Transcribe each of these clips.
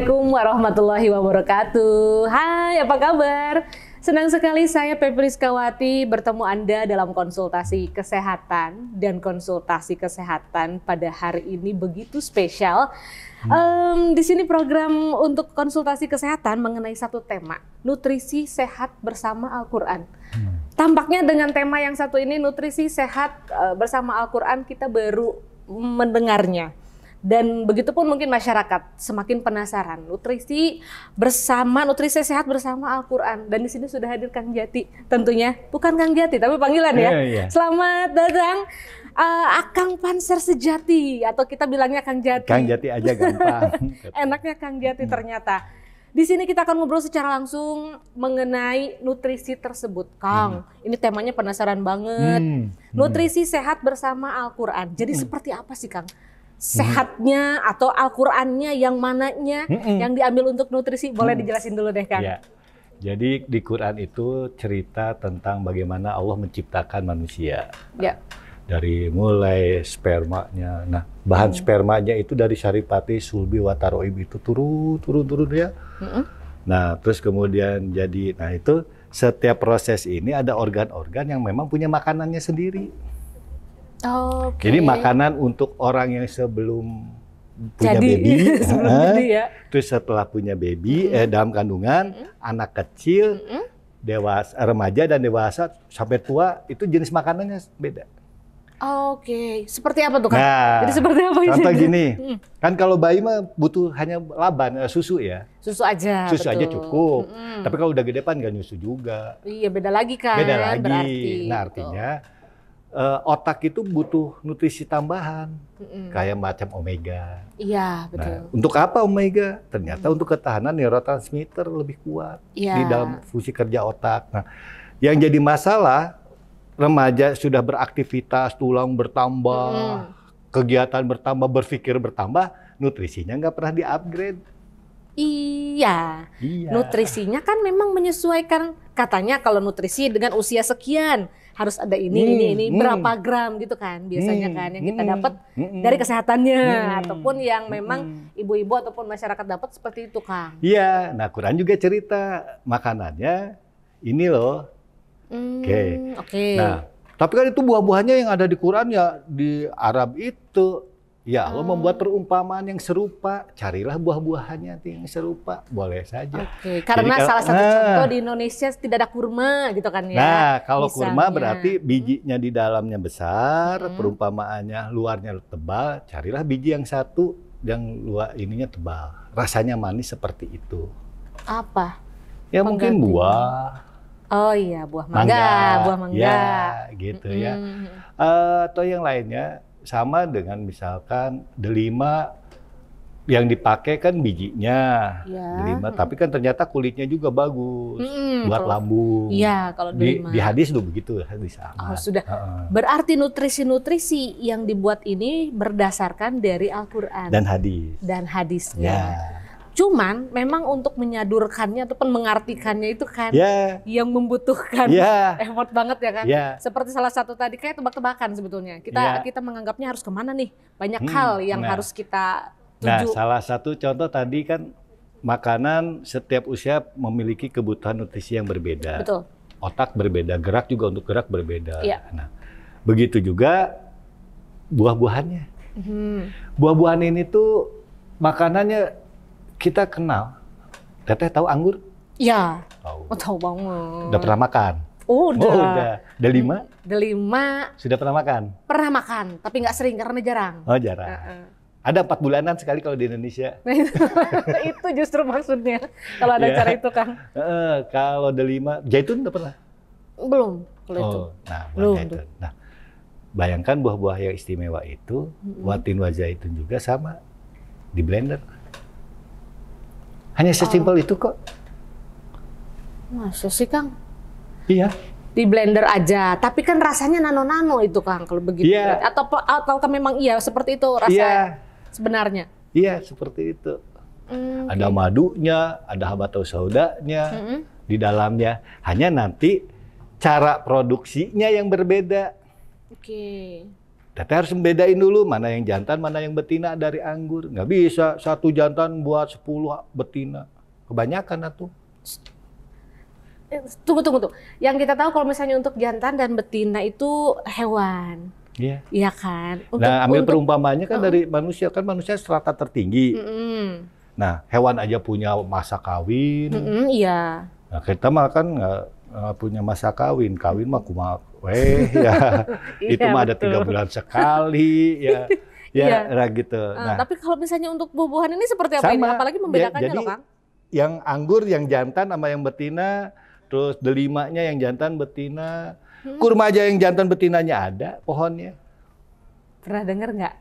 Assalamualaikum warahmatullahi wabarakatuh. Hai, apa kabar? Senang sekali saya Pepe Kawati bertemu Anda dalam konsultasi kesehatan dan konsultasi kesehatan pada hari ini begitu spesial. Hmm. Um, di sini program untuk konsultasi kesehatan mengenai satu tema, nutrisi sehat bersama Al-Qur'an. Hmm. Tampaknya dengan tema yang satu ini nutrisi sehat eh, bersama Al-Qur'an kita baru mendengarnya. Dan begitu pun mungkin masyarakat semakin penasaran. Nutrisi bersama, nutrisi sehat bersama Al-Quran. Dan di sini sudah hadir Kang Jati tentunya. Bukan Kang Jati, tapi panggilan ya. Yeah, yeah. Selamat datang uh, Akang Panser Sejati. Atau kita bilangnya Kang Jati. Kang Jati aja gampang. Enaknya Kang Jati hmm. ternyata. Di sini kita akan ngobrol secara langsung mengenai nutrisi tersebut, Kang. Hmm. Ini temanya penasaran banget. Hmm. Nutrisi sehat bersama Al-Quran. Jadi hmm. seperti apa sih, Kang? sehatnya hmm. atau Al-Qur'annya yang mananya hmm. yang diambil untuk nutrisi boleh hmm. dijelasin dulu deh Kang. Ya. Jadi di Quran itu cerita tentang bagaimana Allah menciptakan manusia. Ya. Dari mulai spermanya. Nah, bahan hmm. spermanya itu dari saripati sulbi wataroib itu turun turun turun ya. Hmm. Nah, terus kemudian jadi nah itu setiap proses ini ada organ-organ yang memang punya makanannya sendiri. Okay. Jadi makanan untuk orang yang sebelum punya Jadi, baby, eh, sebelum eh, ya. terus setelah punya baby mm. eh, dalam kandungan, mm. anak kecil, mm. dewasa, remaja dan dewasa sampai tua itu jenis makanannya beda. Oh, Oke, okay. seperti apa tuh kan? Nah, Jadi seperti apa ini? Contoh gini, hmm. kan kalau bayi mah butuh hanya laban, eh, susu ya. Susu aja. Susu betul. aja cukup. Hmm. Tapi kalau udah gede pan nggak nyusu juga. Iya beda lagi kan. Beda lagi. Berarti, nah gitu. artinya uh, otak itu butuh nutrisi tambahan mm-hmm. kayak macam omega. Iya nah, betul. Nah, untuk apa omega? Ternyata mm. untuk ketahanan neurotransmitter lebih kuat yeah. di iya. dalam fungsi kerja otak. Nah, yang jadi masalah remaja sudah beraktivitas tulang bertambah, mm. kegiatan bertambah, berpikir bertambah, nutrisinya nggak pernah diupgrade. Iya. iya, nutrisinya kan memang menyesuaikan katanya kalau nutrisi dengan usia sekian harus ada ini hmm, ini ini hmm. berapa gram gitu kan biasanya hmm, kan yang kita hmm, dapat hmm, dari kesehatannya hmm, ataupun yang memang hmm. ibu-ibu hmm. ataupun masyarakat dapat seperti itu Kang. Iya, nah Quran juga cerita makanannya ini loh. Hmm, Oke. Okay. Okay. Nah, tapi kan itu buah-buahnya yang ada di Quran ya di Arab itu Ya, Allah lo oh. membuat perumpamaan yang serupa, carilah buah-buahannya yang serupa, boleh saja. Oke, okay. karena Jadi, salah satu nah, contoh di Indonesia tidak ada kurma gitu kan ya. Nah, kalau misalnya. kurma berarti hmm. bijinya di dalamnya besar, hmm. perumpamaannya luarnya tebal, carilah biji yang satu yang luar ininya tebal. Rasanya manis seperti itu. Apa? Ya mungkin buah. Oh iya, buah mangga, mangga. buah mangga. Ya, gitu ya. hmm. ya. Uh, atau yang lainnya sama dengan misalkan delima yang dipakai kan bijinya ya. delima, hmm. tapi kan ternyata kulitnya juga bagus hmm, buat kalau, lambung. ya kalau Di, di hadis tuh begitu hadis Ahmad. Oh, sudah. Uh. Berarti nutrisi-nutrisi yang dibuat ini berdasarkan dari Al-Qur'an dan hadis. Dan hadisnya. Ya. Cuman memang untuk menyadurkannya ataupun mengartikannya itu kan yeah. yang membutuhkan yeah. effort banget ya kan. Yeah. Seperti salah satu tadi kayak tebak-tebakan sebetulnya. Kita yeah. kita menganggapnya harus kemana nih? Banyak hmm, hal yang nah. harus kita nah, tuju. Nah, salah satu contoh tadi kan makanan setiap usia memiliki kebutuhan nutrisi yang berbeda. Betul. Otak berbeda, gerak juga untuk gerak berbeda. Yeah. Nah, begitu juga buah-buahannya. Hmm. Buah-buahan ini tuh makanannya kita kenal. Teteh tahu anggur? Ya. Tahu. Oh, tahu banget. Udah pernah makan? Oh, udah. Oh, udah. Delima? lima? Sudah pernah makan? Pernah makan, tapi nggak sering karena jarang. Oh, jarang. Uh -uh. Ada empat bulanan sekali kalau di Indonesia. itu justru maksudnya kalau ada yeah. acara itu kan. Uh, kalau delima, jaitun udah pernah? Belum kalau oh, itu. Nah, belum. Jaitun. Nah, bayangkan buah-buah yang istimewa itu, mm -hmm. watin wajah itu juga sama di blender. Hanya sesimpel oh. itu kok. Masa sih Kang? Iya. Di blender aja, tapi kan rasanya nano-nano itu Kang kalau begitu. Iya. Atau, Atau ah, atau memang iya seperti itu rasa iya. sebenarnya? Iya, seperti itu. Mm, ada madunya, ada habato saudanya mm -hmm. di dalamnya. Hanya nanti cara produksinya yang berbeda. Oke. Okay. Teteh harus membedain dulu mana yang jantan, mana yang betina dari anggur. Nggak bisa satu jantan buat sepuluh betina. Kebanyakan atau? Eh, tunggu, tunggu, tunggu. Yang kita tahu kalau misalnya untuk jantan dan betina itu hewan. Iya. Iya kan. Nah, untuk, nah, ambil untuk, perumpamannya kan uh, dari manusia kan manusia serata tertinggi. Mm -mm. Nah, hewan aja punya masa kawin. Mm -mm, iya. Nah, kita makan nggak uh, punya masa kawin, kawin mah kuma weh ya. Iya, itu mah ada tiga bulan sekali ya. Ya, ya. gitu. gitu. Nah, tapi kalau misalnya untuk buah buahan ini seperti apa sama, ini? Apalagi ya, membedakannya ya, jadi, loh, Kang. Yang anggur, yang jantan sama yang betina, terus delimanya yang jantan, betina. Hmm. Kurma aja yang jantan betinanya ada pohonnya. Pernah dengar nggak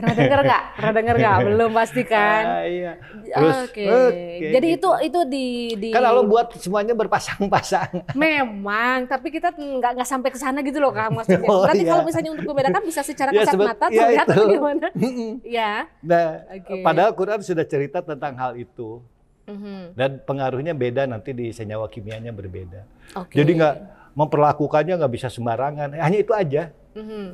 Pernah denger nggak? Pernah denger nggak? Belum pasti kan? Ah, iya. Ya, oke. Okay. Okay. Jadi gitu. itu itu di, di kan lalu buat semuanya berpasang-pasang. Memang, tapi kita nggak nggak sampai ke sana gitu loh kak maksudnya. Oh, Berarti iya. kalau misalnya untuk membedakan bisa secara ya, kasat mata ya, terlihat atau gimana? ya. Nah, okay. padahal Quran sudah cerita tentang hal itu mm-hmm. dan pengaruhnya beda nanti di senyawa kimianya berbeda. Okay. Jadi nggak memperlakukannya nggak bisa sembarangan. Hanya itu aja. Mm-hmm.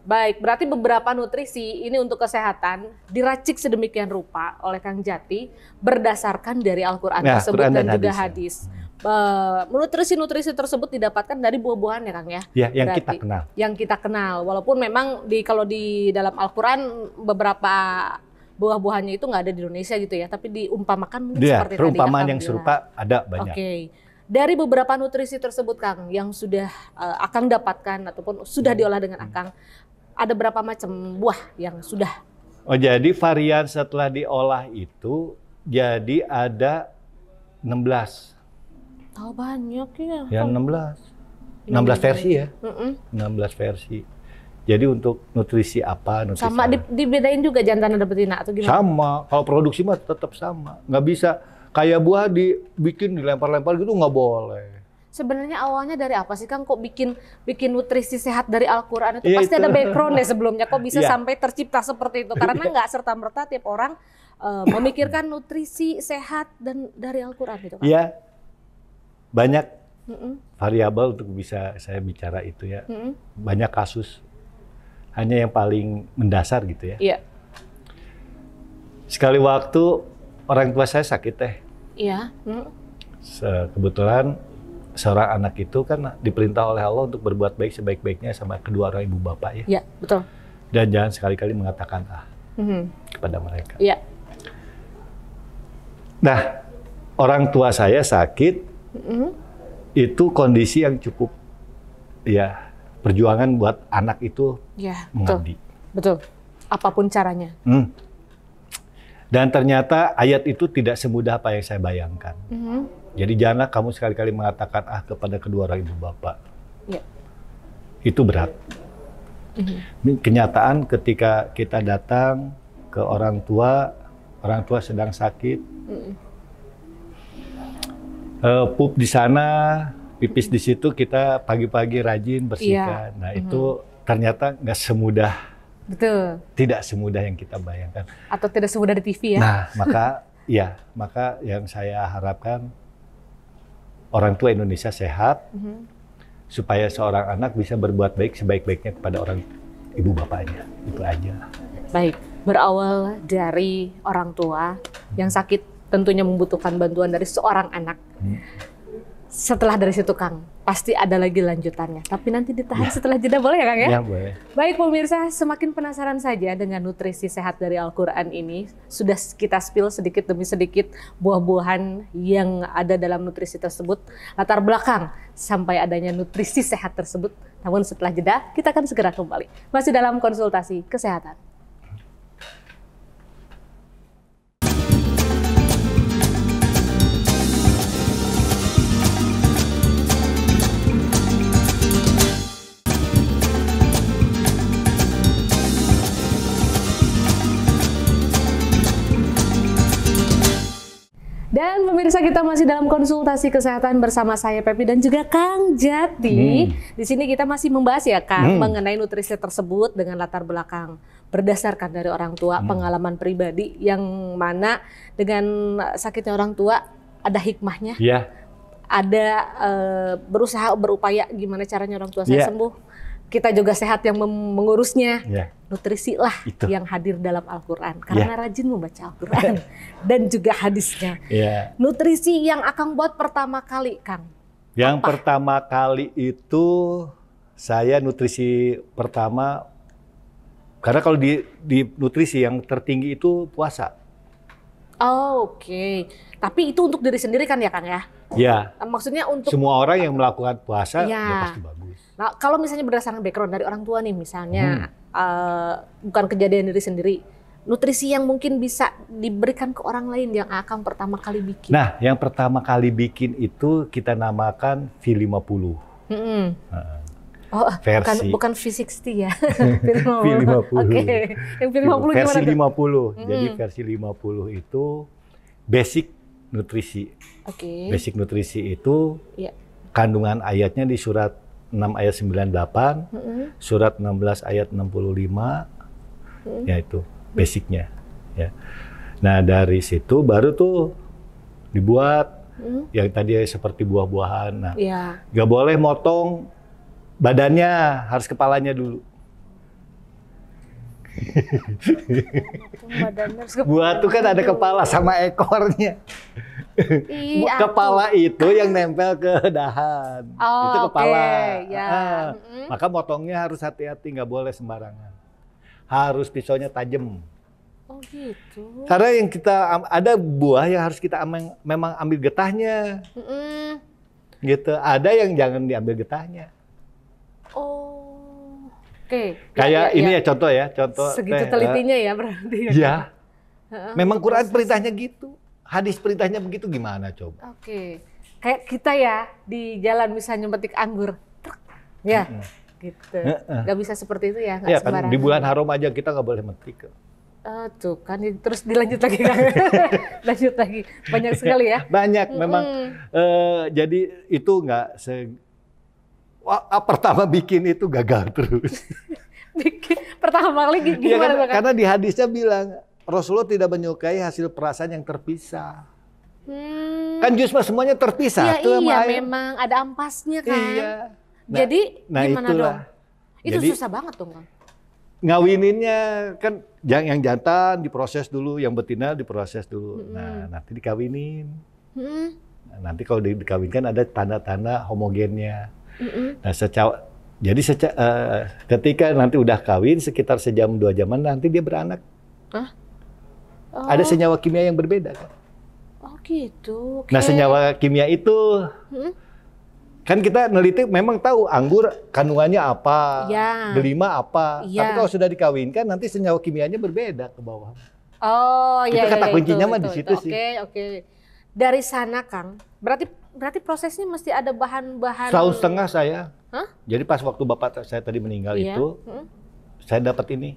Baik, berarti beberapa nutrisi ini untuk kesehatan diracik sedemikian rupa oleh Kang Jati berdasarkan dari Al-Qur'an ya, tersebut Quran dan, dan juga hadis. Uh, nutrisi-nutrisi tersebut didapatkan dari buah-buahan ya Kang ya? Ya, yang berarti, kita kenal. Yang kita kenal, walaupun memang di kalau di dalam Al-Qur'an beberapa buah-buahannya itu nggak ada di Indonesia gitu ya, tapi diumpamakan mungkin ya, seperti tadi. Ya, perumpamaan yang serupa ada banyak. Oke. Okay dari beberapa nutrisi tersebut Kang yang sudah uh, Akang dapatkan ataupun sudah hmm. diolah dengan Akang, ada berapa macam buah yang sudah. Oh, jadi varian setelah diolah itu jadi ada 16. Tahu banyak ya. Ya 16. 16, belas versi ya. Mm -mm. 16 versi. Jadi untuk nutrisi apa? Nutrisi sama apa. dibedain juga jantan ada betina atau gimana? Sama. Kalau produksi mah tetap sama. Nggak bisa kayak buah dibikin dilempar-lempar gitu nggak boleh sebenarnya awalnya dari apa sih Kang? Kok bikin bikin nutrisi sehat dari Al-Quran itu? Ya, Pasti ada background deh sebelumnya. Kok bisa ya. sampai tercipta seperti itu? Karena nggak serta merta tiap orang uh, memikirkan nutrisi sehat dan dari Al-Quran gitu kan? Iya, banyak mm -mm. variabel untuk bisa saya bicara itu ya. Mm -mm. Banyak kasus. Hanya yang paling mendasar gitu ya. Iya. Sekali waktu orang tua saya sakit teh. Iya. Mm. Kebetulan seorang anak itu kan diperintah oleh Allah untuk berbuat baik sebaik-baiknya sama kedua orang ibu bapak ya. Iya, betul. Dan jangan sekali-kali mengatakan ah mm-hmm. kepada mereka. Iya. Nah, orang tua saya sakit. Mm-hmm. Itu kondisi yang cukup ya perjuangan buat anak itu ya, mengabdi. Betul. betul. Apapun caranya. Hmm. Dan ternyata ayat itu tidak semudah apa yang saya bayangkan. Mm-hmm jadi janganlah kamu sekali-kali mengatakan ah kepada kedua orang ibu bapak. Ya. Itu berat. mm Kenyataan ketika kita datang ke orang tua, orang tua sedang sakit, mm uh, pup di sana, pipis di situ, kita pagi-pagi rajin bersihkan. Ya. Nah mm-hmm. itu mhm. ternyata nggak semudah. Betul. Tidak semudah yang kita bayangkan. Atau tidak semudah di TV ya. Nah maka ya maka yang saya harapkan orang tua Indonesia sehat, mm-hmm. supaya seorang anak bisa berbuat baik sebaik-baiknya kepada orang ibu bapaknya. Itu aja. Baik, berawal dari orang tua yang sakit tentunya membutuhkan bantuan dari seorang anak. Hmm setelah dari situ Kang, pasti ada lagi lanjutannya. Tapi nanti ditahan ya. setelah jeda boleh ya Kang ya? Ya boleh. Baik pemirsa, semakin penasaran saja dengan nutrisi sehat dari Al-Qur'an ini. Sudah kita spill sedikit demi sedikit buah-buahan yang ada dalam nutrisi tersebut, latar belakang sampai adanya nutrisi sehat tersebut. Namun setelah jeda, kita akan segera kembali. Masih dalam konsultasi kesehatan. pemirsa kita masih dalam konsultasi kesehatan bersama saya Pepi dan juga Kang Jati. Hmm. Di sini kita masih membahas ya Kang hmm. mengenai nutrisi tersebut dengan latar belakang berdasarkan dari orang tua, hmm. pengalaman pribadi yang mana dengan sakitnya orang tua ada hikmahnya. Iya. Yeah. Ada e, berusaha berupaya gimana caranya orang tua yeah. saya iya. sembuh kita juga sehat yang mengurusnya. Yeah. Nutrisi lah Itu. yang hadir dalam Al-Quran. Ya. Karena yeah. rajin membaca Al-Quran dan juga hadisnya. Yeah. Nutrisi yang akan buat pertama kali, Kang. Yang apa? pertama kali itu saya nutrisi pertama karena kalau di, di nutrisi yang tertinggi itu puasa. Oh, Oke, okay. tapi itu untuk diri sendiri kan ya Kang ya? Ya. Maksudnya untuk semua orang yang melakukan puasa ya, ya pasti Nah, kalau misalnya berdasarkan background dari orang tua nih, misalnya hmm. uh, bukan kejadian diri sendiri, nutrisi yang mungkin bisa diberikan ke orang lain yang akan pertama kali bikin. Nah, yang pertama kali bikin itu kita namakan V50. Hmm. Uh, Oh, versi. bukan, bukan V60 ya. V50. Oke. Okay. Yang V50 versi gimana? Versi 50. Hmm. Jadi versi 50 itu basic nutrisi. Oke. Okay. Basic nutrisi itu yeah. kandungan ayatnya di surat 6 ayat 98, mm -hmm. surat 16 ayat 65, mm -hmm. ya itu basicnya. Ya. Nah dari situ baru tuh dibuat mm. yang tadi seperti buah-buahan. Nah, yeah. gak boleh motong badannya, harus kepalanya dulu. Buah tuh kan ada kepala sama ekornya. Ih, kepala aku. itu yang nempel ke dahan. Oh, itu kepala. Okay. Ah, ya. Ah, mm -hmm. Maka motongnya harus hati-hati, nggak boleh sembarangan. Harus pisaunya tajam. Oh gitu. Karena yang kita ada buah yang harus kita ameng, memang ambil getahnya. Mm -hmm. Gitu. Ada yang jangan diambil getahnya. Oh. Oke. Okay. Ya, Kayak ya, ya, ini ya. ya contoh ya, contoh. Segitu teh, telitinya ya, ya berarti. Ya. ya. Memang Quran perintahnya gitu hadis perintahnya begitu gimana coba? Oke. Okay. Kayak kita ya di jalan bisa nyempetik anggur. Truk. Ya. Mm -hmm. Gitu. mm -hmm. bisa seperti itu ya, nggak ya, kan di bulan haram aja kita nggak boleh metik. Uh, tuh kan terus dilanjut lagi kan lanjut lagi banyak sekali ya banyak mm -hmm. memang uh, jadi itu nggak se Wah, ah, pertama bikin itu gagal terus bikin pertama kali iya kan? gimana ya kan, karena di hadisnya bilang Rasulullah tidak menyukai hasil perasaan yang terpisah. Hmm. Kan justru semuanya terpisah. Ya, tuh iya, iya, memang ada ampasnya kan. Iya. Nah, Jadi nah, gimana itulah. dong? Itu Jadi, susah banget tuh kan. Ngawininnya kan yang yang jantan diproses dulu, yang betina diproses dulu. Hmm. Nah nanti dikawinin. Hmm. Nah, nanti kalau dikawinkan ada tanda-tanda homogennya. Hmm. Nah secara jadi seca, uh, ketika nanti udah kawin sekitar sejam dua jaman nanti dia beranak. Hah? Oh. Ada senyawa kimia yang berbeda kan. Oh gitu. Okay. Nah senyawa kimia itu hmm? kan kita neliti memang tahu anggur kandungannya apa, ya. delima apa. Ya. Tapi kalau sudah dikawinkan nanti senyawa kimianya berbeda ke bawah. Oh iya. Itu ya, kata ya, kuncinya mah di situ itu. sih. Oke okay, oke. Okay. Dari sana Kang, berarti berarti prosesnya mesti ada bahan-bahan. Tahun setengah saya. Hah? Jadi pas waktu bapak saya tadi meninggal ya. itu, hmm? saya dapat ini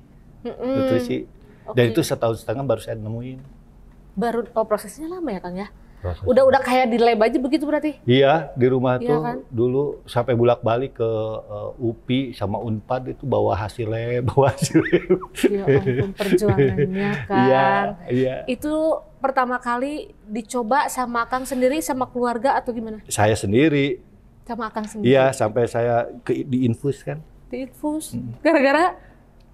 Mm -mm. nutrisi Okay. Dan itu setahun setengah baru saya nemuin. Baru oh prosesnya lama ya Kang ya? Proses. Udah udah kayak di lab aja begitu berarti? Iya, di rumah iya, tuh kan? dulu sampai bolak-balik ke uh, eh, UPI sama Unpad itu bawa hasil lab, bawa hasil lab. Ya ampun perjuangannya kan. Iya, iya. Itu pertama kali dicoba sama Kang sendiri sama keluarga atau gimana? Saya sendiri. Sama Kang sendiri. Iya, sampai saya ke infus kan. Di infus. Gara-gara hmm.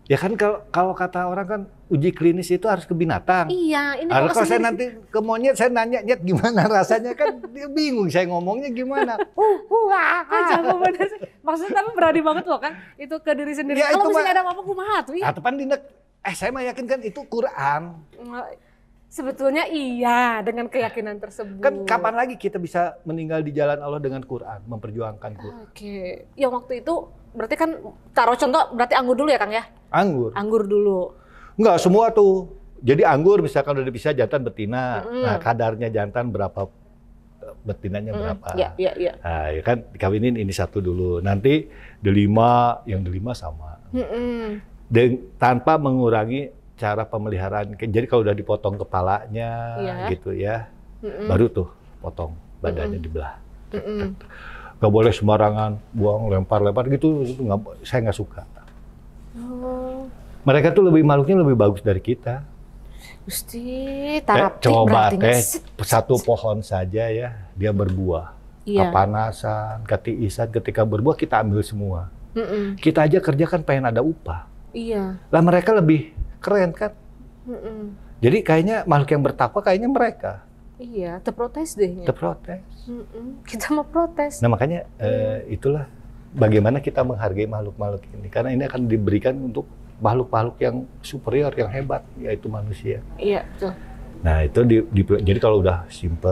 Ya kan kalau kata orang kan uji klinis itu harus ke binatang. Iya, ini harus kalau saya nanti ke monyet saya nanya nyet gimana rasanya kan dia bingung saya ngomongnya gimana. Uh, uh, ah, ah. sih. Maksudnya tapi berani banget loh kan itu ke diri sendiri. Ya, kalau misalnya ada apa-apa kumaha tuh. Ya. eh saya mah yakin kan itu Quran. Sebetulnya iya dengan keyakinan tersebut. Kan kapan lagi kita bisa meninggal di jalan Allah dengan Quran, memperjuangkan Quran. Oke. Okay. Yang waktu itu berarti kan taruh contoh berarti anggur dulu ya Kang ya? Anggur. Anggur dulu Enggak semua tuh. Jadi anggur misalkan udah bisa jantan betina. Mm. Nah, kadarnya jantan berapa eh, betinanya mm. berapa. Iya, iya, iya. Nah, ya kan dikawinin ini satu dulu. Nanti delima, yang delima sama. Mm -mm. Dan tanpa mengurangi cara pemeliharaan. Jadi kalau udah dipotong kepalanya yeah. gitu ya. Mm -mm. Baru tuh potong badannya mm -mm. dibelah. Mm -mm. Gak boleh sembarangan buang lempar-lempar gitu, itu gak, saya nggak suka. Mereka tuh lebih makhluknya lebih bagus dari kita. Gusti, eh, tarap eh, coba teh satu pohon saja ya, dia berbuah. Iya. Kepanasan, ketiisan, ketika berbuah kita ambil semua. Mm-mm. Kita aja kerja kan pengen ada upah. Iya. Lah mereka lebih keren kan? Mm-mm. Jadi kayaknya makhluk yang bertakwa kayaknya mereka. Iya, terprotes deh. Terprotes. Mm-mm. Kita mau protes. Nah makanya mm. eh, itulah bagaimana kita menghargai makhluk-makhluk ini karena ini akan diberikan untuk makhluk-makhluk yang superior, yang hebat, yaitu manusia. Iya, betul. Nah itu di, di jadi kalau udah simple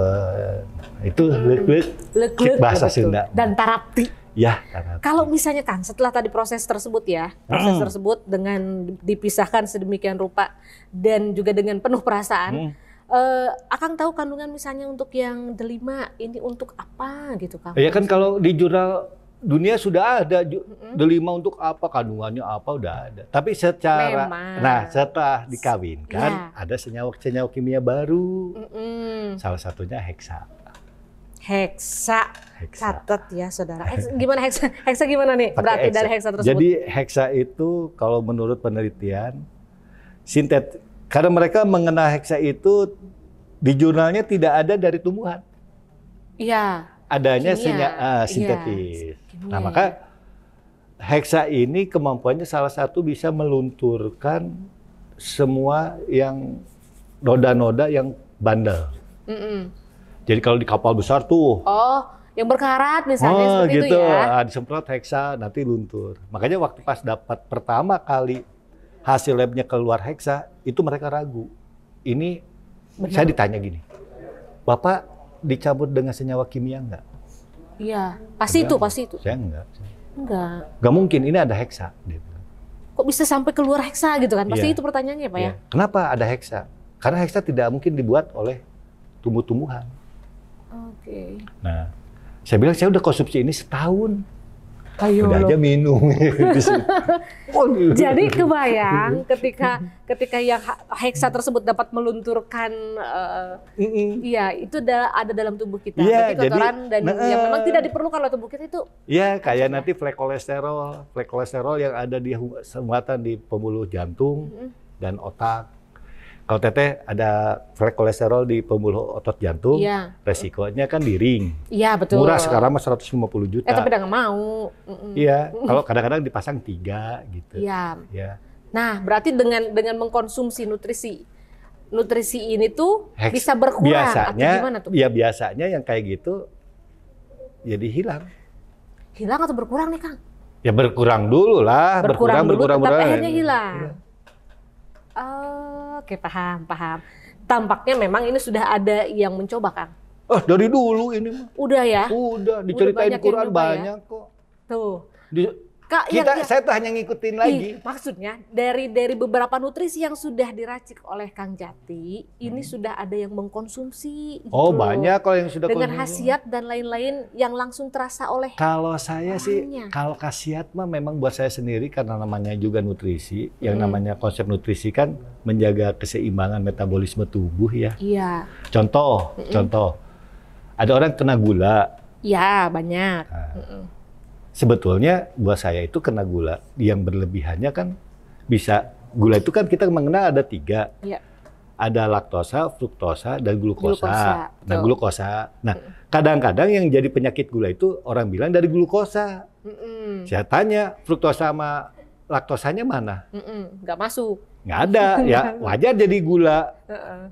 nah, itu hmm. lek lek bahasa Sunda dan tarapti. Ya, tarapti. Kalau misalnya kan setelah tadi proses tersebut ya, proses mm. tersebut dengan dipisahkan sedemikian rupa dan juga dengan penuh perasaan, mm. Uh, Akang tahu kandungan misalnya untuk yang delima ini untuk apa gitu kan? Iya kan kalau di jurnal dunia sudah ada delima untuk apa kandungannya apa udah ada tapi secara Memang. nah setelah dikawinkan ya. ada senyawa senyawa kimia baru Mm-mm. salah satunya heksa heksa catat ya saudara heksa, gimana heksa heksa gimana nih Pake berarti heksa. dari heksa tersebut jadi heksa itu kalau menurut penelitian sintet karena mereka mengenal heksa itu di jurnalnya tidak ada dari tumbuhan iya adanya kimia. sinya ah, uh, sintetis. nah, maka heksa ini kemampuannya salah satu bisa melunturkan semua yang noda-noda yang bandel. Mm -mm. Jadi kalau di kapal besar tuh. Oh, yang berkarat misalnya oh, seperti gitu. itu ya. Ah, disemprot heksa nanti luntur. Makanya waktu pas dapat pertama kali hasil labnya keluar heksa, itu mereka ragu. Ini Benar. saya ditanya gini. Bapak dicabut dengan senyawa kimia enggak? Iya, pasti enggak. itu, pasti itu. Saya enggak. Enggak. Enggak mungkin, ini ada heksa. Gitu. Kok bisa sampai keluar heksa gitu kan? Pasti ya. itu pertanyaannya Pak ya. ya. Kenapa ada heksa? Karena heksa tidak mungkin dibuat oleh tumbuh-tumbuhan. Oke. Okay. Nah, saya bilang saya udah konsumsi ini setahun. Ayo udah lo. aja minum. Jadi kebayang ketika ketika yang heksa tersebut dapat melunturkan uh, iya itu ada, ada dalam tubuh kita. yeah, iya, kotoran jadi, dan nah, yang memang tidak diperlukan oleh tubuh kita itu. Iya, kayak nanti flek kolesterol, flek kolesterol yang ada di sembatan di pembuluh jantung mm -hmm. dan otak kalau teteh ada kolesterol di pembuluh otot jantung, ya. resikonya kan di ring. Iya betul. Murah sekarang mah 150 juta. Eh tapi udah nggak mau. Iya, kalau kadang-kadang dipasang tiga gitu. Iya. Ya. Nah berarti dengan dengan mengkonsumsi nutrisi nutrisi ini tuh Hex, bisa berkurang biasanya, atau gimana tuh? Iya biasanya yang kayak gitu jadi hilang. Hilang atau berkurang nih Kang? Ya berkurang dulu lah, berkurang berkurang dulu, berkurang, tetap berkurang, akhirnya hilang. hilang. Oke, paham, paham. Tampaknya memang ini sudah ada yang mencoba, Kang. Oh, dari dulu ini Udah ya? Udah, diceritain Udah banyak Quran ya? banyak ya? kok. Tuh. Di, Kak, kita yang, saya tuh hanya ngikutin lagi. maksudnya dari dari beberapa nutrisi yang sudah diracik oleh Kang Jati, hmm. ini sudah ada yang mengkonsumsi. Gitu. oh, banyak kalau yang sudah dengan khasiat dan lain-lain yang langsung terasa oleh. Kalau saya orangnya. sih, kalau khasiat mah memang buat saya sendiri karena namanya juga nutrisi, hmm. yang namanya konsep nutrisi kan menjaga keseimbangan metabolisme tubuh ya. Iya. Contoh, hmm. contoh, ada orang kena gula. Iya, banyak. Nah, hmm sebetulnya buat saya itu kena gula yang berlebihannya kan bisa gula itu kan kita mengenal ada tiga. Ya. Ada laktosa, fruktosa, dan glukosa. glukosa nah, glukosa. Nah, kadang-kadang yang jadi penyakit gula itu orang bilang dari glukosa. Mm-mm. Saya tanya, fruktosa sama laktosanya mana? mm Nggak masuk. Nggak ada, ya wajar jadi gula. Uh-uh.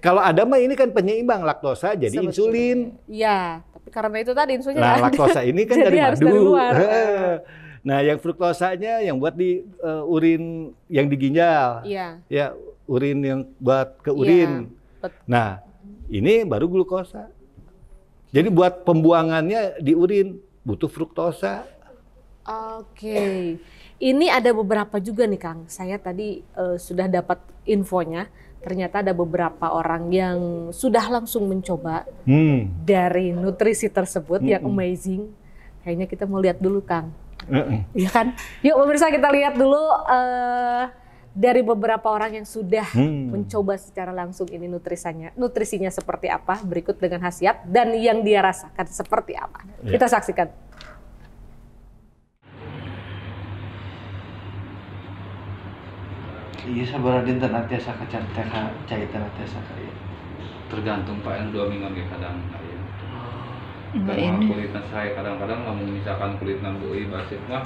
Kalau ada mah ini kan penyeimbang laktosa jadi Sebetulnya. insulin. Iya karena itu tadi insulinnya nah, kan. laktosa ini kan dari madu. Dari nah, yang fruktosanya yang buat di uh, urin yang di ginjal. Iya. Ya, urin yang buat ke iya, urin. Iya. Nah, ini baru glukosa. Jadi buat pembuangannya di urin butuh fruktosa. Oke. Ini ada beberapa juga nih Kang. Saya tadi uh, sudah dapat infonya ternyata ada beberapa orang yang sudah langsung mencoba hmm. dari nutrisi tersebut hmm. yang amazing. Kayaknya kita mau lihat dulu, Kang. Uh-uh. kan? Yuk pemirsa kita lihat dulu uh, dari beberapa orang yang sudah hmm. mencoba secara langsung ini nutrisinya, nutrisinya seperti apa, berikut dengan khasiat dan yang dia rasakan seperti apa. Yeah. Kita saksikan. iya sabar dinten nanti asa kacan teh ka caita nanti asa ka iya. tergantung pak yang dua minggu ya kadang ya oh. karena kulitnya saya kadang-kadang lamun misalkan kulitnya buih basit mah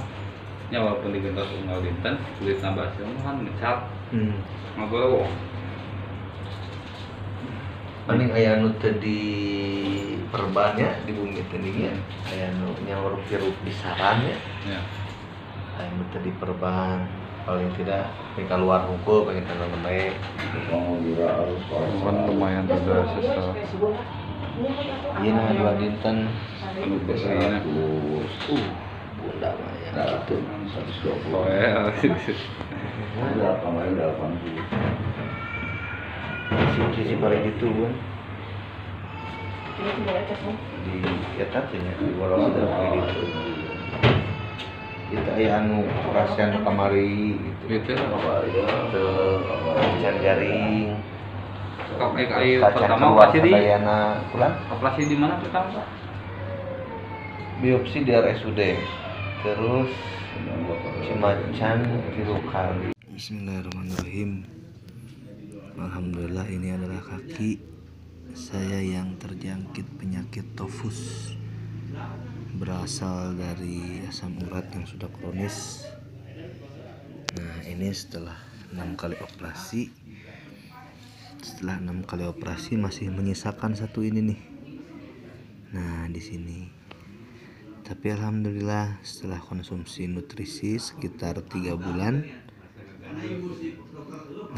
nyawa pun digentos unggal dinten kulitnya basit mah kan ngecat hmm. ngobrol wong paling ayah nu di perbannya di bumi tendingnya hmm. ayah nu nyawa rupi-rupi sarannya ya. ya. ayah nu di perban paling tidak di luar hukum pengen tanam baik lumayan juga sisa ini dua dinten uh, bunda ya ya udah paling itu kan di ya itu kita ya anu kasihan kamari gitu kamari itu kacar garing kayu pertama operasi di pulang operasi di mana pertama biopsi di RSUD terus Cimacan tiru kali Bismillahirrahmanirrahim Alhamdulillah ini adalah kaki saya yang terjangkit penyakit tofus berasal dari asam urat yang sudah kronis nah ini setelah enam kali operasi setelah enam kali operasi masih menyisakan satu ini nih nah di sini tapi alhamdulillah setelah konsumsi nutrisi sekitar tiga bulan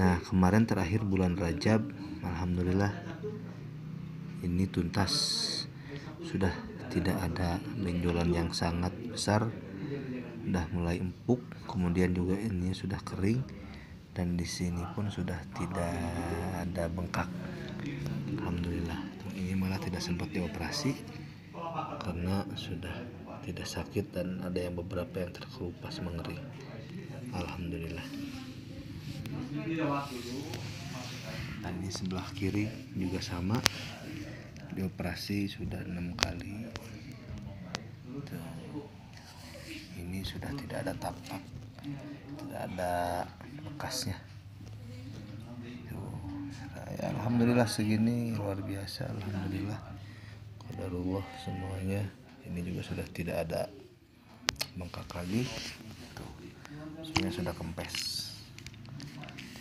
nah kemarin terakhir bulan Rajab alhamdulillah ini tuntas sudah tidak ada benjolan yang sangat besar sudah mulai empuk kemudian juga ini sudah kering dan di sini pun sudah tidak ada bengkak Alhamdulillah ini malah tidak sempat dioperasi karena sudah tidak sakit dan ada yang beberapa yang terkelupas mengering Alhamdulillah dan ini sebelah kiri juga sama dioperasi sudah enam kali Tuh. ini sudah tidak ada tapak tidak ada bekasnya Ya, Alhamdulillah segini luar biasa Alhamdulillah Qadarullah semuanya ini juga sudah tidak ada bengkak lagi Tuh. semuanya sudah kempes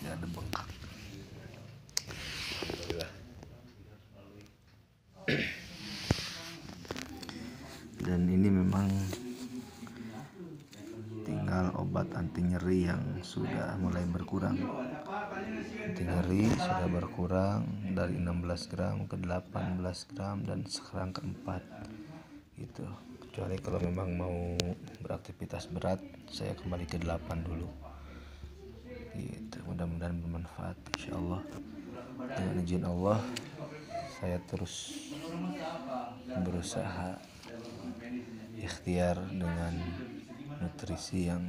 tidak ada bengkak berkurang tiga hari sudah berkurang dari 16 gram ke 18 gram dan sekarang ke 4 gitu kecuali kalau memang mau beraktivitas berat saya kembali ke 8 dulu gitu mudah-mudahan bermanfaat Insya Allah. dengan izin Allah saya terus berusaha ikhtiar dengan nutrisi yang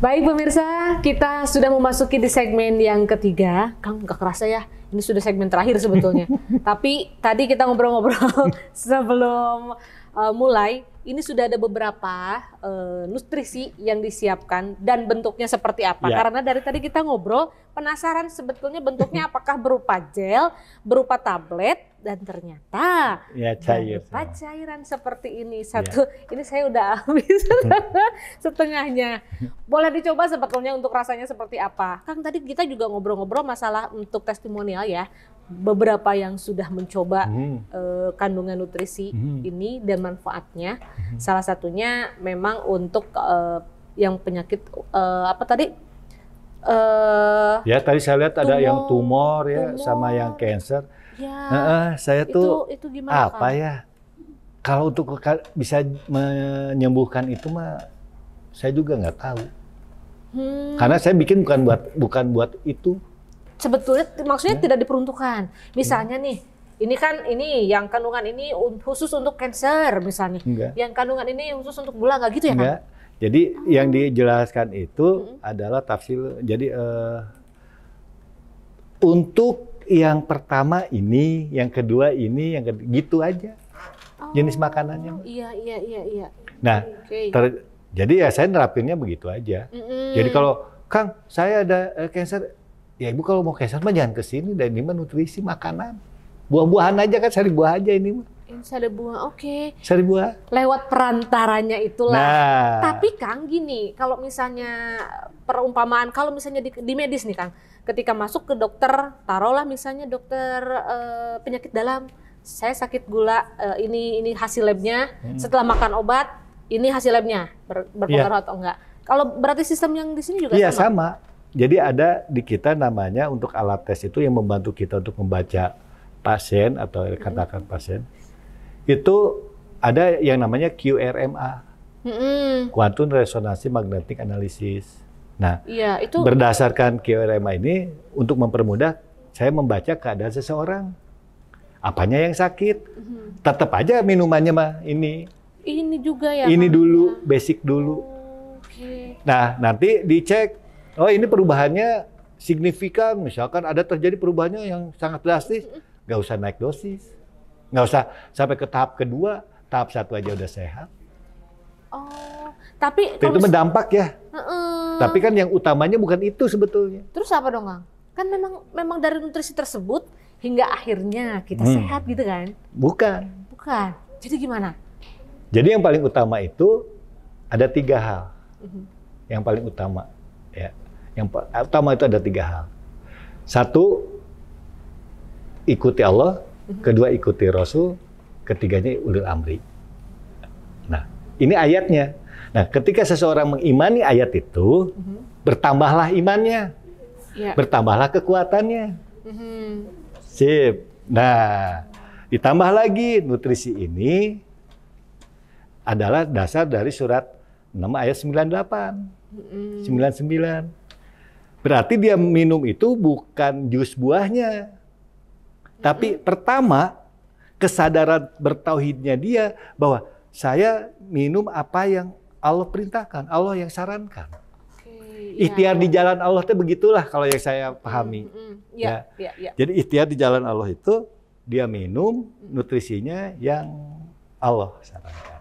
Baik pemirsa, kita sudah memasuki di segmen yang ketiga. Kang, gak kerasa ya, ini sudah segmen terakhir sebetulnya. Tapi tadi kita ngobrol-ngobrol sebelum uh, mulai ini sudah ada beberapa uh, nutrisi yang disiapkan dan bentuknya seperti apa? Ya. Karena dari tadi kita ngobrol penasaran sebetulnya bentuknya apakah berupa gel, berupa tablet dan ternyata ya, cair. berupa cairan seperti ini. Satu ya. ini saya udah habis setengahnya. Boleh dicoba sebetulnya untuk rasanya seperti apa? Kang tadi kita juga ngobrol-ngobrol masalah untuk testimonial ya beberapa yang sudah mencoba hmm. uh, kandungan nutrisi hmm. ini dan manfaatnya. Hmm. Salah satunya memang untuk uh, yang penyakit uh, apa tadi? Uh, ya tadi saya lihat tumor, ada yang tumor ya tumor. sama yang cancer. Ya. Uh, uh, saya tuh itu gimana, apa kan? ya? Kalau untuk bisa menyembuhkan itu mah saya juga nggak tahu. Hmm. Karena saya bikin bukan buat bukan buat itu sebetulnya maksudnya ya. tidak diperuntukkan. Misalnya ya. nih, ini kan ini yang kandungan ini khusus untuk cancer misalnya. Enggak. Yang kandungan ini khusus untuk gula nggak gitu ya Enggak. kan? Jadi yang dijelaskan itu hmm. adalah tafsir. Jadi uh, untuk yang pertama ini, yang kedua ini, yang kedua, gitu aja. Oh, jenis makanannya. Iya iya iya iya. Nah, okay. ter, jadi ya saya nerapinnya begitu aja. Mm Jadi kalau Kang, saya ada uh, ya ibu kalau mau kesar mah jangan ke sini dan ini mah nutrisi makanan. Buah-buahan aja kan sari buah aja ini mah. Sari buah, oke. Okay. Sari buah. Lewat perantaranya itulah. Nah. Tapi Kang gini, kalau misalnya perumpamaan, kalau misalnya di, di medis nih Kang, ketika masuk ke dokter, taruhlah misalnya dokter e, penyakit dalam, saya sakit gula, eh, ini ini hasil labnya. Hmm. Setelah makan obat, ini hasil labnya ber, iya. berpengaruh yeah. atau enggak? Kalau berarti sistem yang di sini juga yeah, sama. sama. Jadi ada di kita namanya untuk alat tes itu yang membantu kita untuk membaca pasien atau katakan pasien. Itu ada yang namanya QRMA. Mm-hmm. resonansi magnetik analisis. Nah, ya, itu... berdasarkan QRMA ini untuk mempermudah saya membaca keadaan seseorang. Apanya yang sakit? Mm-hmm. Tetap aja minumannya mah ini. Ini juga ya. Ini dulu, basic dulu. Oh, okay. Nah, nanti dicek oh ini perubahannya signifikan, misalkan ada terjadi perubahannya yang sangat drastis, nggak usah naik dosis, nggak usah sampai ke tahap kedua, tahap satu aja udah sehat. Oh, tapi itu kalau... berdampak ya. Uh -uh. Tapi kan yang utamanya bukan itu sebetulnya. Terus apa dong, Kang? Kan memang memang dari nutrisi tersebut hingga akhirnya kita hmm. sehat gitu kan? Bukan. Bukan. Jadi gimana? Jadi yang paling utama itu ada tiga hal. Uh mm-hmm. -huh. Yang paling utama ya yang utama itu ada tiga hal. Satu, ikuti Allah. Mhm. Kedua, ikuti Rasul. Ketiganya, ulil amri. Nah, ini ayatnya. Nah, ketika seseorang mengimani ayat itu, mhm. bertambahlah imannya. Ya. Bertambahlah kekuatannya. Mhm. Sip. Nah, ditambah lagi nutrisi ini adalah dasar dari surat nama ayat 98. 99. Berarti dia minum itu bukan jus buahnya. Tapi pertama kesadaran bertauhidnya dia bahwa saya minum apa yang Allah perintahkan, Allah yang sarankan. Okay, iya, ikhtiar ya. di jalan Allah itu begitulah kalau yang saya pahami. Mm, -hmm. yeah, ya. Yeah, ya. Iya. Jadi ikhtiar di jalan Allah itu dia minum nutrisinya yang Allah sarankan.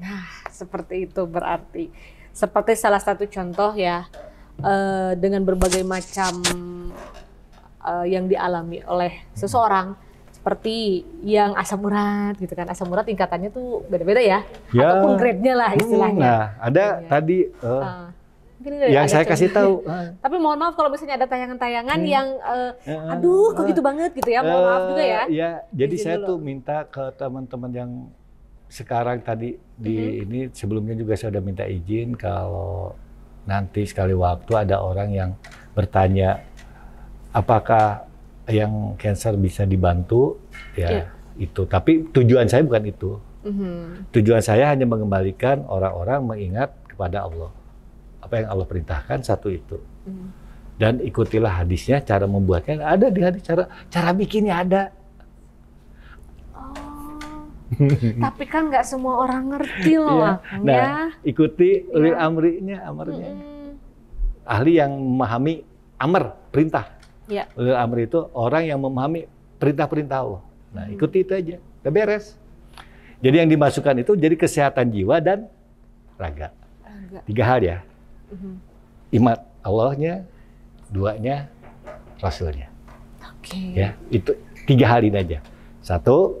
Nah, seperti itu berarti. Seperti salah satu contoh ya Eh, dengan berbagai macam uh, yang dialami oleh hmm. seseorang seperti yang asam urat gitu kan asam urat tingkatannya tuh beda-beda ya, ya ataupun grade-nya lah hmm, istilahnya. Nah, ada ya. tadi uh, uh, yang saya kasih tahu. Tapi mohon maaf kalau misalnya ada tayangan-tayangan hmm. yang uh, aduh kok gitu banget gitu ya. Mohon uh, maaf juga ya. Ya, jadi saya dulu. tuh minta ke teman-teman yang sekarang tadi di mm -hmm. ini sebelumnya juga saya sudah minta izin kalau nanti sekali waktu ada orang yang bertanya apakah yang cancer bisa dibantu ya yeah. itu tapi tujuan saya bukan itu mm-hmm. tujuan saya hanya mengembalikan orang-orang mengingat kepada Allah apa yang Allah perintahkan satu itu mm-hmm. dan ikutilah hadisnya cara membuatnya ada di hadis cara cara bikinnya ada Tapi kan nggak semua orang ngerti loh. Iya. Nah, ya. ikuti ya. lil amrinya, amarnya. Hmm. Ahli yang memahami amr perintah. Ya. Lil amri itu orang yang memahami perintah-perintah Allah. Nah, hmm. ikuti itu aja. Udah beres. Jadi yang dimasukkan itu jadi kesehatan jiwa dan raga. raga. Tiga hal ya. Hmm. Imat Allahnya, duanya Rasulnya. Oke. Okay. Ya, itu tiga hal ini aja. Satu,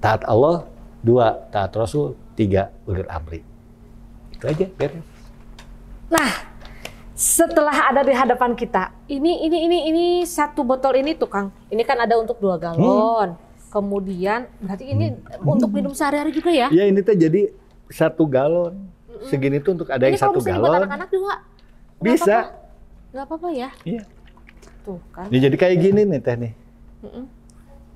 taat Allah dua taat Rasul tiga ulil amri itu aja biar. nah setelah ada di hadapan kita ini ini ini ini satu botol ini tuh Kang ini kan ada untuk dua galon hmm. kemudian berarti ini hmm. untuk minum sehari-hari juga ya ya ini tuh jadi satu galon segini tuh untuk ada ini yang satu galon buat anak-anak juga bisa nggak apa-apa ya iya tuh kan ini ya, jadi kayak gini nih teh nih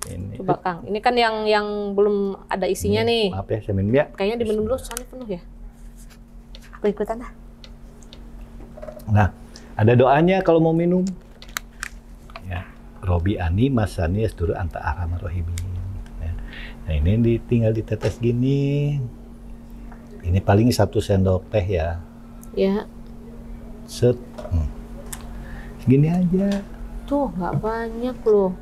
ini. Coba Kang, ini kan yang yang belum ada isinya ini, nih. Maaf ya, saya minum ya. Kayaknya diminum dulu soalnya penuh ya. Aku ikutan dah. Nah, ada doanya kalau mau minum. Ya, Robi ani masani yasturu anta arhamar Rohimi. Ya. Nah, ini ditinggal ditetes gini. Ini paling satu sendok teh ya. Ya. Set. Hmm. Segini aja. Tuh, nggak banyak loh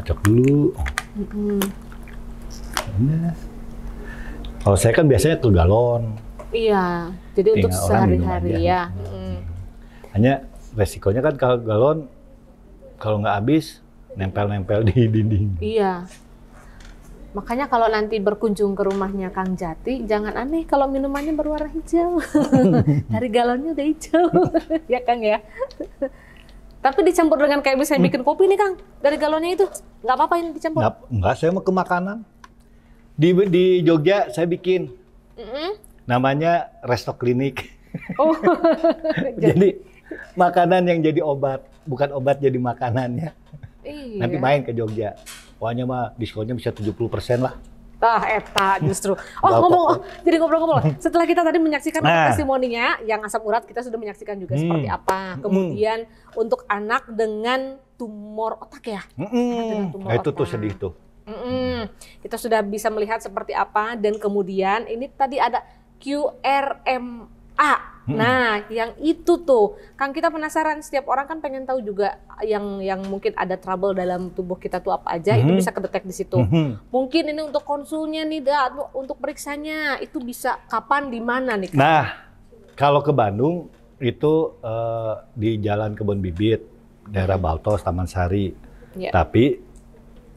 kocok dulu. Mm-hmm. Kalau saya kan biasanya ke galon. Iya, jadi Tinggal untuk sehari-hari ya. Mm. Hanya resikonya kan kalau galon kalau nggak habis nempel-nempel di dinding. Iya. Makanya kalau nanti berkunjung ke rumahnya Kang Jati, jangan aneh kalau minumannya berwarna hijau. Dari galonnya udah hijau. ya Kang ya. Tapi dicampur dengan kayak misalnya hmm. bikin kopi nih Kang, dari galonnya itu. Nggak apa-apa ini dicampur. Nggak, enggak, saya mau ke makanan. Di, di Jogja saya bikin. Mm -hmm. Namanya Resto Klinik. Oh. jadi makanan yang jadi obat, bukan obat jadi makanannya. Iya. Nanti main ke Jogja. Pokoknya mah diskonnya bisa 70% lah ah eta eh, justru. Oh, ngomong, oh, jadi ngobrol-ngobrol. Setelah kita tadi menyaksikan nah. testimoninya yang asam urat, kita sudah menyaksikan juga hmm. seperti apa. Hmm. Kemudian hmm. untuk anak dengan tumor otak ya. Hmm. Tumor nah, itu otak. tuh sedih tuh. Hmm. Kita sudah bisa melihat seperti apa dan kemudian ini tadi ada QRM A. Hmm. Nah, yang itu tuh, Kang kita penasaran. Setiap orang kan pengen tahu juga yang yang mungkin ada trouble dalam tubuh kita tuh apa aja, hmm. itu mm-hmm. bisa kedetek di situ. Hmm. Mungkin ini untuk konsulnya nih, da, untuk periksanya itu bisa kapan, di mana nih? Kang? Nah, kalau ke Bandung itu uh, di Jalan Kebun Bibit, daerah mm-hmm. Baltos, Taman Sari. Yeah. Tapi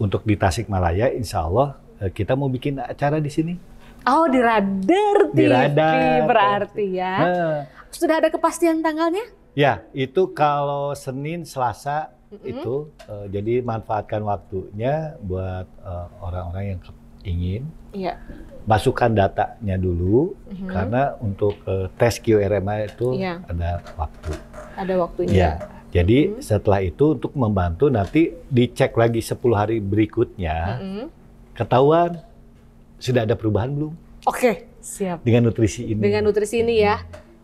untuk di Tasikmalaya, Insya Allah eh, kita mau bikin acara di sini Oh di radar TV di radar. berarti ya. Uh. Sudah ada kepastian tanggalnya? Ya itu kalau Senin Selasa mm -hmm. itu uh, jadi manfaatkan waktunya buat eh, orang-orang uh, yang ingin. Iya. Masukkan datanya dulu mm-hmm. karena untuk uh, tes QRMA itu iya. ada waktu. Ada waktunya. Ya. Jadi mm-hmm. setelah itu untuk membantu nanti dicek lagi 10 hari berikutnya. Mm-hmm. Ketahuan sudah ada perubahan belum? Oke, siap. Dengan nutrisi ini. Dengan nutrisi ini ya.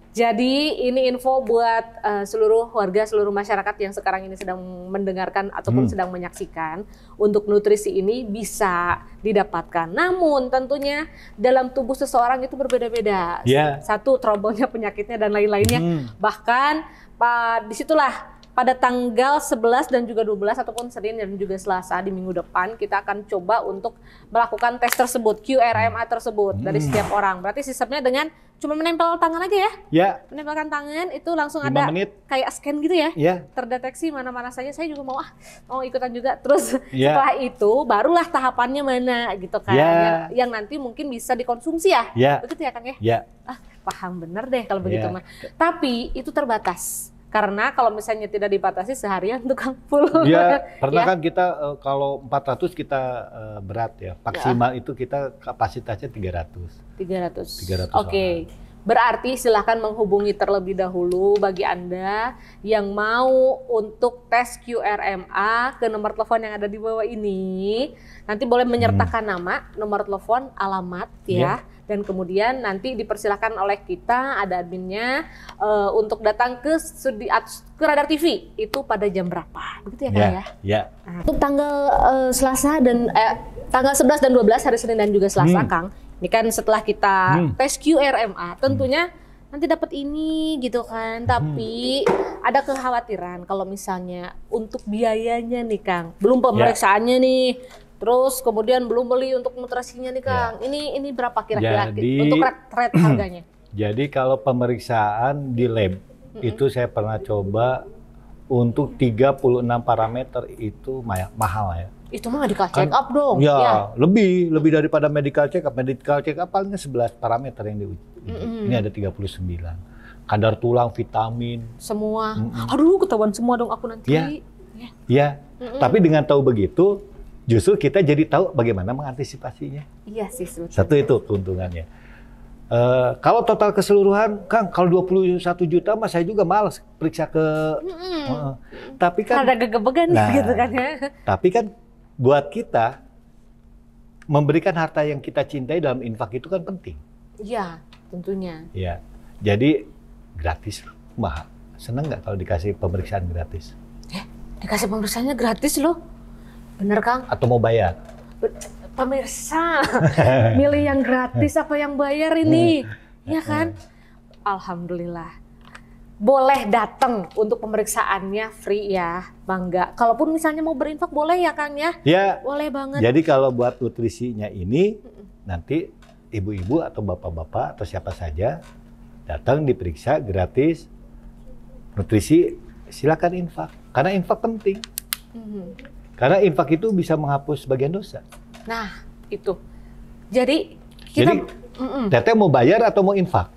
Jadi ini info buat uh, seluruh warga, seluruh masyarakat yang sekarang ini sedang mendengarkan ataupun hmm. sedang menyaksikan untuk nutrisi ini bisa didapatkan. Namun tentunya dalam tubuh seseorang itu berbeda-beda. Yeah. Satu trombolnya penyakitnya dan lain-lainnya. Hmm. Bahkan pak disitulah pada tanggal 11 dan juga 12 ataupun Senin dan juga Selasa di minggu depan kita akan coba untuk melakukan tes tersebut, QRMA tersebut hmm. dari setiap orang. Berarti sistemnya dengan cuma menempel tangan aja ya? Ya. Menempelkan tangan itu langsung ada menit. kayak scan gitu ya? Ya. Terdeteksi mana-mana saja. Saya juga mau ah mau ikutan juga. Terus ya. setelah itu barulah tahapannya mana gitu kan? Ya. Yang, yang nanti mungkin bisa dikonsumsi ya? Ya. Begitu ya Kang ya? Ya. Ah, paham bener deh kalau begitu ya. mah. Tapi itu terbatas karena kalau misalnya tidak dibatasi seharian tukang full. Iya, karena ya. kan kita uh, kalau 400 kita uh, berat ya. Maksimal ya. itu kita kapasitasnya 300. 300. 300. Oke. Okay. Berarti silahkan menghubungi terlebih dahulu bagi Anda yang mau untuk tes QRMA ke nomor telepon yang ada di bawah ini. Nanti boleh menyertakan hmm. nama, nomor telepon, alamat ya. Yeah dan kemudian nanti dipersilahkan oleh kita ada adminnya uh, untuk datang ke studi ke Radar TV itu pada jam berapa begitu ya kan yeah, ya? Yeah. Ya? Ya. untuk tanggal uh, Selasa dan eh, tanggal 11 dan 12 hari Senin dan juga Selasa hmm. Kang ini kan setelah kita hmm. tes QRMA hmm. tentunya hmm nanti dapat ini gitu kan hmm. tapi hmm. ada kekhawatiran kalau misalnya untuk biayanya nih Kang belum ya. pemeriksaannya yeah. nih Terus kemudian belum beli untuk nutrasinya nih Kang. Ya. Ini ini berapa kira-kira untuk rate harganya? Jadi kalau pemeriksaan di lab mm-hmm. itu saya pernah coba untuk 36 parameter itu mahal ya. Itu mah medical kan check up dong. Ya, ya, lebih lebih daripada medical check up. Medical check up palingnya 11 parameter yang diuji. Mm-hmm. Ini ada 39. Kadar tulang, vitamin, semua. Mm-hmm. Aduh, ketahuan semua dong aku nanti. Ya. Ya. ya. Tapi dengan tahu begitu, justru kita jadi tahu bagaimana mengantisipasinya. Iya sih sebetulnya. Satu itu keuntungannya. Uh, kalau total keseluruhan, Kang, kalau 21 juta mah saya juga males periksa ke mm uh, tapi kan ada gegebegan nah, gitu kan ya. Tapi kan buat kita memberikan harta yang kita cintai dalam infak itu kan penting. Iya, tentunya. Iya. Jadi gratis mahal. Seneng nggak kalau dikasih pemeriksaan gratis? Eh, dikasih pemeriksaannya gratis loh. Bener Kang? Atau mau bayar? Pemirsa, milih yang gratis apa yang bayar ini? ya kan? Alhamdulillah. Boleh datang untuk pemeriksaannya free ya, Bangga. Kalaupun misalnya mau berinfak boleh ya Kang ya? Ya. Boleh banget. Jadi kalau buat nutrisinya ini nanti ibu-ibu atau bapak-bapak atau siapa saja datang diperiksa gratis nutrisi silakan infak karena infak penting. Mm -hmm. Karena infak itu bisa menghapus bagian dosa. Nah, itu. Jadi kita Jadi, teteh mau bayar atau mau infak?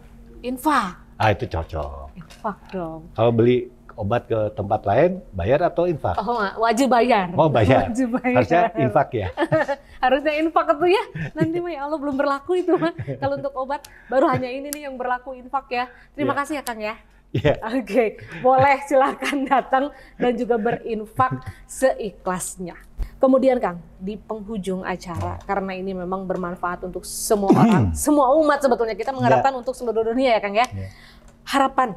Infak. Ah, itu cocok. Infak dong. Kalau beli obat ke tempat lain, bayar atau infak? Oh, wajib bayar. Mau bayar. Wajib bayar. Harusnya infak ya. Harusnya infak itu ya. Nanti ya Allah belum berlaku itu mah. Kalau untuk obat baru hanya ini nih yang berlaku infak ya. Terima ya. kasih ya Kang ya. Yeah. Oke, okay. boleh silahkan datang dan juga berinfak seikhlasnya. Kemudian Kang, di penghujung acara karena ini memang bermanfaat untuk semua orang, semua umat sebetulnya kita mengharapkan yeah. untuk seluruh dunia ya Kang ya. Yeah. Harapan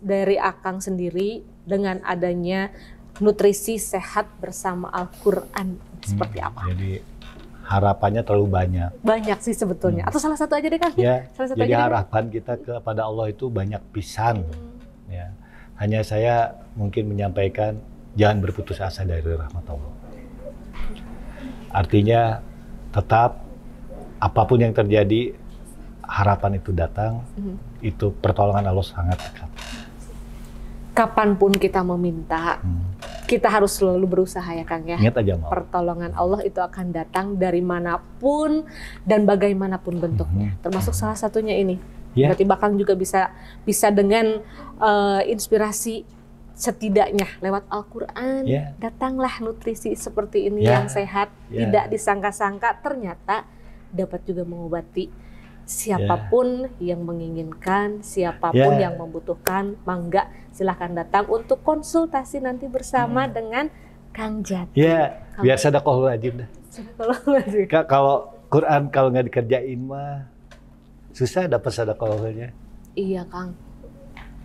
dari Akang sendiri dengan adanya nutrisi sehat bersama Al-Qur'an hmm, seperti apa? Jadi harapannya terlalu banyak. Banyak sih sebetulnya. Hmm. Atau salah satu aja deh kan? Ya, jadi aja harapan deh. kita kepada Allah itu banyak pisan. Hmm. Ya. Hanya saya mungkin menyampaikan jangan berputus asa dari rahmat Allah. Artinya tetap apapun yang terjadi harapan itu datang, hmm. itu pertolongan Allah sangat dekat. Kapanpun kita meminta, hmm kita harus selalu berusaha ya Kang ya. Ingat aja mau. Pertolongan Allah itu akan datang dari manapun dan bagaimanapun bentuknya. Mhm. Termasuk salah satunya ini. Yeah. Berarti Bakang juga bisa bisa dengan uh, inspirasi setidaknya lewat Al-Qur'an yeah. datanglah nutrisi seperti ini yeah. yang sehat, yeah. tidak disangka-sangka ternyata dapat juga mengobati siapapun yeah. yang menginginkan, siapapun yeah. yang membutuhkan, mangga silahkan datang untuk konsultasi nanti bersama hmm. dengan Kang Jati. Iya, biasa ada kohul wajib dah. kalau Quran kalau nggak dikerjain mah susah dapat sedekahnya. Iya, Kang.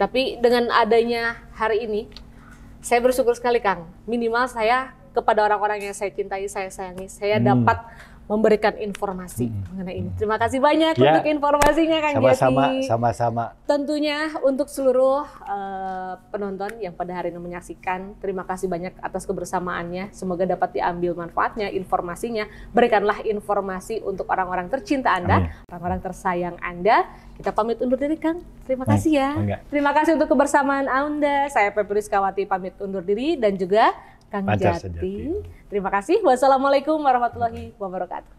Tapi dengan adanya hari ini, saya bersyukur sekali, Kang. Minimal saya kepada orang-orang yang saya cintai, saya sayangi, saya hmm. dapat memberikan informasi hmm. mengenai ini. Terima kasih banyak ya. untuk informasinya Kang sama-sama, Jati. Sama-sama. Tentunya untuk seluruh uh, penonton yang pada hari ini menyaksikan, terima kasih banyak atas kebersamaannya. Semoga dapat diambil manfaatnya, informasinya. Berikanlah informasi untuk orang-orang tercinta Anda, orang-orang tersayang Anda. Kita pamit undur diri Kang. Terima Baik, kasih ya. Enggak. Terima kasih untuk kebersamaan Anda. Saya Pepi Rizkawati pamit undur diri dan juga Kang Pancar Jati. Sejati. Terima kasih. Wassalamualaikum warahmatullahi wabarakatuh.